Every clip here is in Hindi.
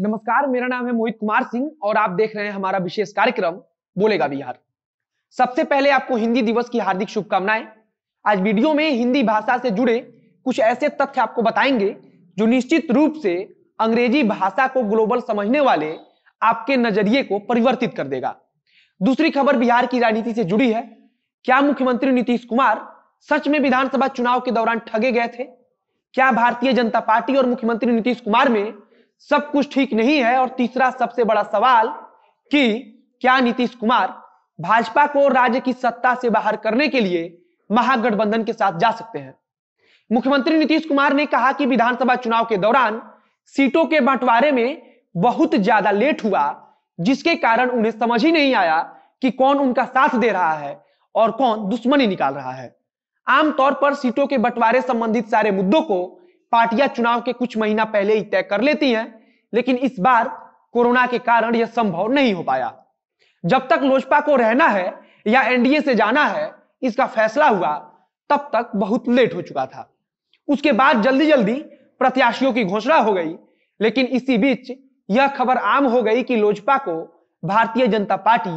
नमस्कार मेरा नाम है मोहित कुमार सिंह और आप देख रहे हैं हमारा विशेष कार्यक्रम बोलेगा बिहार सबसे पहले आपको हिंदी दिवस की हार्दिक शुभकामनाएं आज वीडियो में हिंदी भाषा से जुड़े कुछ ऐसे तथ्य आपको बताएंगे जो निश्चित रूप से अंग्रेजी भाषा को ग्लोबल समझने वाले आपके नजरिए को परिवर्तित कर देगा दूसरी खबर बिहार की राजनीति से जुड़ी है क्या मुख्यमंत्री नीतीश कुमार सच में विधानसभा चुनाव के दौरान ठगे गए थे क्या भारतीय जनता पार्टी और मुख्यमंत्री नीतीश कुमार में सब कुछ ठीक नहीं है और तीसरा सबसे बड़ा सवाल कि क्या नीतीश कुमार भाजपा को राज्य की सत्ता से बाहर करने के लिए महागठबंधन के साथ जा सकते हैं मुख्यमंत्री नीतीश कुमार ने कहा कि विधानसभा चुनाव के दौरान सीटों के बंटवारे में बहुत ज्यादा लेट हुआ जिसके कारण उन्हें समझ ही नहीं आया कि कौन उनका साथ दे रहा है और कौन दुश्मनी निकाल रहा है आमतौर पर सीटों के बंटवारे संबंधित सारे मुद्दों को पार्टियां चुनाव के कुछ महीना पहले ही तय कर लेती हैं लेकिन इस बार कोरोना के कारण यह संभव नहीं हो पाया जब तक लोजपा को रहना है या एनडीए से जाना है इसका फैसला हुआ तब तक बहुत लेट हो चुका था उसके बाद जल्दी जल्दी प्रत्याशियों की घोषणा हो गई लेकिन इसी बीच यह खबर आम हो गई कि लोजपा को भारतीय जनता पार्टी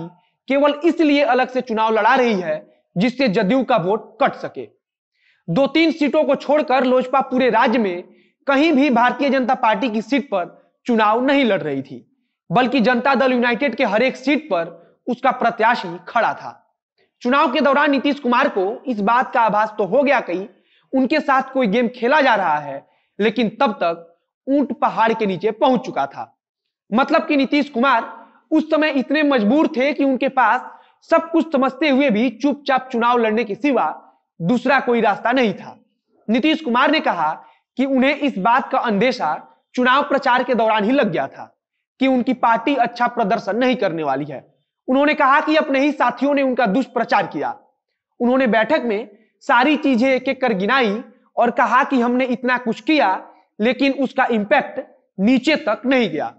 केवल इसलिए अलग से चुनाव लड़ा रही है जिससे जदयू का वोट कट सके दो तीन सीटों को छोड़कर लोजपा पूरे राज्य में कहीं भी भारतीय जनता पार्टी की सीट पर चुनाव नहीं लड़ रही थी बल्कि जनता दल यूनाइटेड के हर एक सीट पर उसका प्रत्याशी खड़ा था चुनाव के दौरान नीतीश कुमार को इस बात का आभास तो हो गया कहीं उनके साथ कोई गेम खेला जा रहा है लेकिन तब तक ऊंट पहाड़ के नीचे पहुंच चुका था मतलब कि नीतीश कुमार उस समय इतने मजबूर थे कि उनके पास सब कुछ समझते हुए भी चुपचाप चुनाव लड़ने के सिवा दूसरा कोई रास्ता नहीं था नीतीश कुमार ने कहा कि उन्हें इस बात का अंदेशा चुनाव प्रचार के दौरान ही लग गया था कि उनकी पार्टी अच्छा प्रदर्शन नहीं करने वाली है उन्होंने कहा कि अपने ही साथियों ने उनका दुष्प्रचार किया उन्होंने बैठक में सारी चीजें एक एक कर गिनाई और कहा कि हमने इतना कुछ किया लेकिन उसका इम्पैक्ट नीचे तक नहीं गया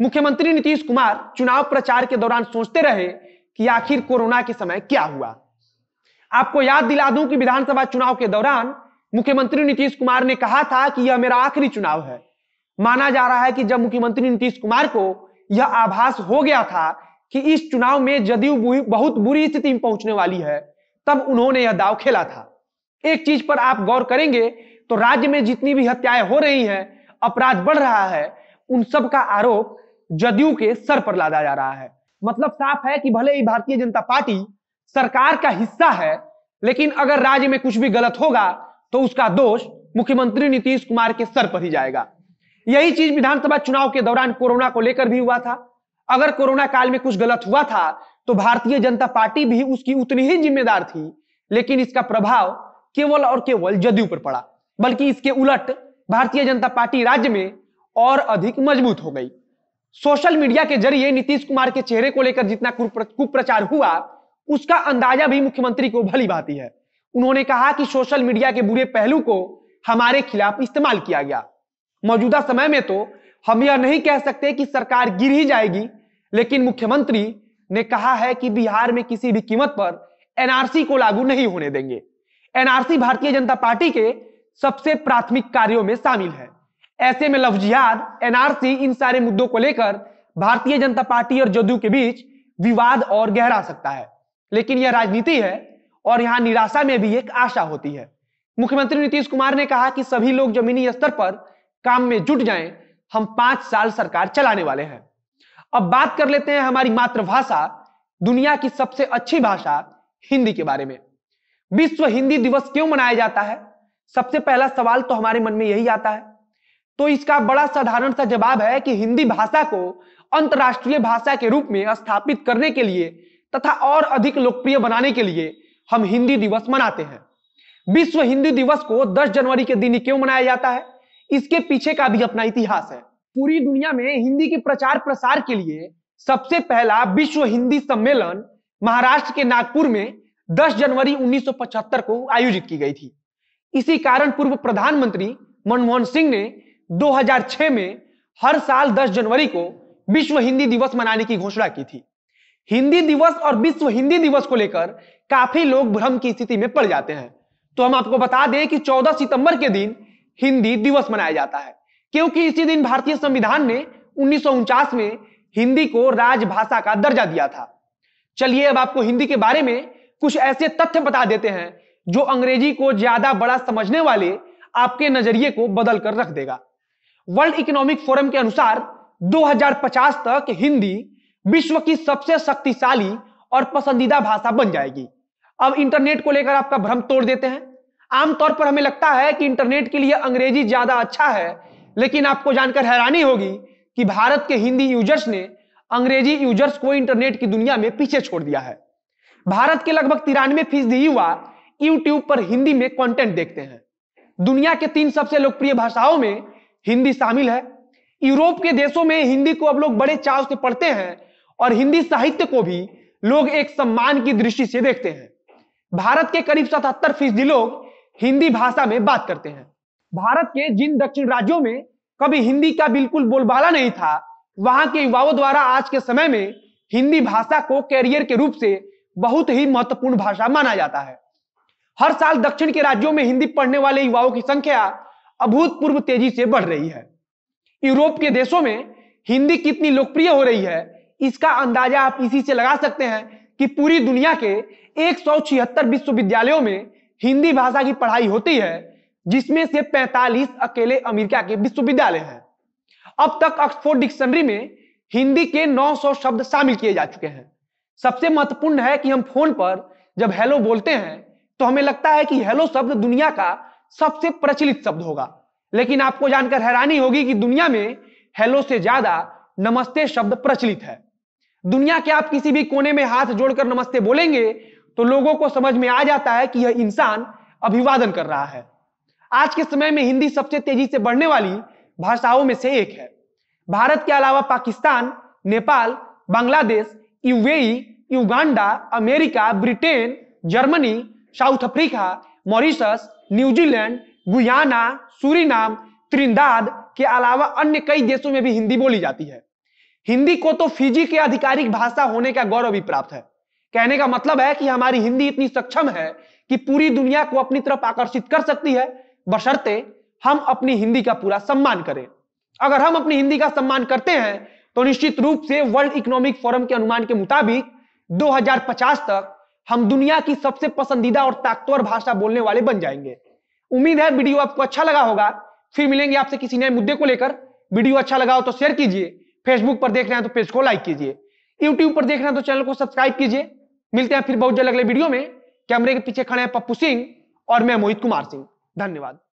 मुख्यमंत्री नीतीश कुमार चुनाव प्रचार के दौरान सोचते रहे कि आखिर कोरोना के समय क्या हुआ आपको याद दिला दूं कि विधानसभा चुनाव के दौरान मुख्यमंत्री नीतीश कुमार ने कहा था कि यह मेरा आखिरी चुनाव है माना जा रहा है कि जब मुख्यमंत्री नीतीश कुमार को यह आभास हो गया था कि इस चुनाव में जदयू बहुत बुरी स्थिति में पहुंचने वाली है तब उन्होंने यह दाव खेला था एक चीज पर आप गौर करेंगे तो राज्य में जितनी भी हत्याएं हो रही हैं अपराध बढ़ रहा है उन सब का आरोप जदयू के सर पर लादा जा रहा है मतलब साफ है कि भले ही भारतीय जनता पार्टी सरकार का हिस्सा है लेकिन अगर राज्य में कुछ भी गलत होगा तो उसका दोष मुख्यमंत्री नीतीश कुमार के सर पर ही जाएगा यही चीज विधानसभा चुनाव के दौरान कोरोना को लेकर भी हुआ था अगर कोरोना काल में कुछ गलत हुआ था तो भारतीय जनता पार्टी भी उसकी उतनी ही जिम्मेदार थी लेकिन इसका प्रभाव केवल और केवल जदयू पर पड़ा बल्कि इसके उलट भारतीय जनता पार्टी राज्य में और अधिक मजबूत हो गई सोशल मीडिया के जरिए नीतीश कुमार के चेहरे को लेकर जितना कुप्रचार हुआ उसका अंदाजा भी मुख्यमंत्री को भली भांति है उन्होंने कहा कि सोशल मीडिया के बुरे पहलू को हमारे खिलाफ इस्तेमाल किया गया मौजूदा समय में तो हम यह नहीं कह सकते कि सरकार गिर ही जाएगी लेकिन मुख्यमंत्री ने कहा है कि बिहार में किसी भी कीमत पर एनआरसी को लागू नहीं होने देंगे एनआरसी भारतीय जनता पार्टी के सबसे प्राथमिक कार्यों में शामिल है ऐसे में लफजियाद एनआरसी इन सारे मुद्दों को लेकर भारतीय जनता पार्टी और जदयू के बीच विवाद और गहरा सकता है लेकिन यह राजनीति है और यहां निराशा में भी एक आशा होती है मुख्यमंत्री नीतीश कुमार ने कहा कि सभी लोग जमीनी स्तर पर काम में जुट जाएं हम पांच साल सरकार चलाने वाले हैं अब बात कर लेते हैं हमारी मातृभाषा दुनिया की सबसे अच्छी भाषा हिंदी के बारे में विश्व हिंदी दिवस क्यों मनाया जाता है सबसे पहला सवाल तो हमारे मन में यही आता है तो इसका बड़ा साधारण सा जवाब है कि हिंदी भाषा को अंतर्राष्ट्रीय भाषा के रूप में स्थापित करने के लिए तथा और अधिक लोकप्रिय बनाने के लिए हम हिंदी दिवस मनाते हैं विश्व हिंदी दिवस को 10 जनवरी के दिन क्यों मनाया जाता है इसके पीछे का भी अपना इतिहास है पूरी दुनिया में हिंदी के प्रचार प्रसार के लिए सबसे पहला विश्व हिंदी सम्मेलन महाराष्ट्र के नागपुर में 10 जनवरी 1975 को आयोजित की गई थी इसी कारण पूर्व प्रधानमंत्री मनमोहन सिंह ने 2006 में हर साल 10 जनवरी को विश्व हिंदी दिवस मनाने की घोषणा की थी हिंदी दिवस और विश्व हिंदी दिवस को लेकर काफी लोग भ्रम की स्थिति में पड़ जाते हैं तो हम आपको बता दें कि 14 सितंबर के दिन हिंदी दिवस मनाया जाता है क्योंकि इसी दिन भारतीय संविधान ने उन्नीस में हिंदी को राजभाषा का दर्जा दिया था चलिए अब आपको हिंदी के बारे में कुछ ऐसे तथ्य बता देते हैं जो अंग्रेजी को ज्यादा बड़ा समझने वाले आपके नजरिए को बदल कर रख देगा वर्ल्ड इकोनॉमिक फोरम के अनुसार 2050 तक हिंदी विश्व की सबसे शक्तिशाली और पसंदीदा भाषा बन जाएगी अब इंटरनेट को लेकर आपका भ्रम तोड़ देते हैं आमतौर पर हमें लगता है कि इंटरनेट के लिए अंग्रेजी ज्यादा अच्छा है लेकिन आपको जानकर हैरानी होगी कि भारत के हिंदी यूजर्स ने अंग्रेजी यूजर्स को इंटरनेट की दुनिया में पीछे छोड़ दिया है भारत के लगभग तिरानवे फीसदी युवा यूट्यूब पर हिंदी में कॉन्टेंट देखते हैं दुनिया के तीन सबसे लोकप्रिय भाषाओं में हिंदी शामिल है यूरोप के देशों में हिंदी को अब लोग बड़े चाव से पढ़ते हैं और हिंदी साहित्य को भी लोग एक सम्मान की दृष्टि से देखते हैं भारत के करीब सतहत्तर फीसदी लोग हिंदी भाषा में बात करते हैं भारत के जिन दक्षिण राज्यों में कभी हिंदी का बिल्कुल बोलबाला नहीं था वहां के युवाओं द्वारा आज के समय में हिंदी भाषा को कैरियर के रूप से बहुत ही महत्वपूर्ण भाषा माना जाता है हर साल दक्षिण के राज्यों में हिंदी पढ़ने वाले युवाओं की संख्या अभूतपूर्व तेजी से बढ़ रही है यूरोप के देशों में हिंदी कितनी लोकप्रिय हो रही है इसका अंदाजा आप इसी से लगा सकते हैं कि पूरी दुनिया के एक विश्वविद्यालयों में हिंदी भाषा की पढ़ाई होती है जिसमें से 45 अकेले अमेरिका के विश्वविद्यालय हैं अब तक ऑक्सफोर्ड डिक्शनरी में हिंदी के 900 शब्द शामिल किए जा चुके हैं सबसे महत्वपूर्ण है कि हम फोन पर जब हेलो बोलते हैं तो हमें लगता है कि हेलो शब्द दुनिया का सबसे प्रचलित शब्द होगा लेकिन आपको जानकर हैरानी होगी कि दुनिया में हेलो से ज्यादा नमस्ते शब्द प्रचलित है दुनिया के आप किसी भी कोने में हाथ जोड़कर नमस्ते बोलेंगे तो लोगों को समझ में आ जाता है कि यह इंसान अभिवादन कर रहा है आज के समय में हिंदी सबसे तेजी से बढ़ने वाली भाषाओं में से एक है भारत के अलावा Pakistan Nepal Bangladesh UAE Uganda America Britain Germany South Africa Mauritius New Zealand Guyana Suriname Trinidad के अलावा अन्य कई देशों में भी हिंदी बोली जाती है हिंदी को तो फिजी के आधिकारिक भाषा होने का गौरव भी प्राप्त है कहने का मतलब है कि हमारी हिंदी इतनी सक्षम है कि पूरी दुनिया को अपनी तरफ आकर्षित कर सकती है बशर्ते हम अपनी हिंदी का पूरा सम्मान करें अगर हम अपनी हिंदी का सम्मान करते हैं तो निश्चित रूप से वर्ल्ड इकोनॉमिक फोरम के अनुमान के मुताबिक 2050 तक हम दुनिया की सबसे पसंदीदा और ताकतवर भाषा बोलने वाले बन जाएंगे उम्मीद है वीडियो आपको अच्छा लगा होगा फिर मिलेंगे आपसे किसी नए मुद्दे को लेकर वीडियो अच्छा लगा हो तो शेयर कीजिए फेसबुक पर देख रहे हैं तो पेज को लाइक कीजिए यूट्यूब पर देख रहे हैं तो चैनल को सब्सक्राइब कीजिए मिलते हैं फिर बहुत जल्द अगले वीडियो में कैमरे के पीछे खड़े हैं पप्पू सिंह और मैं मोहित कुमार सिंह धन्यवाद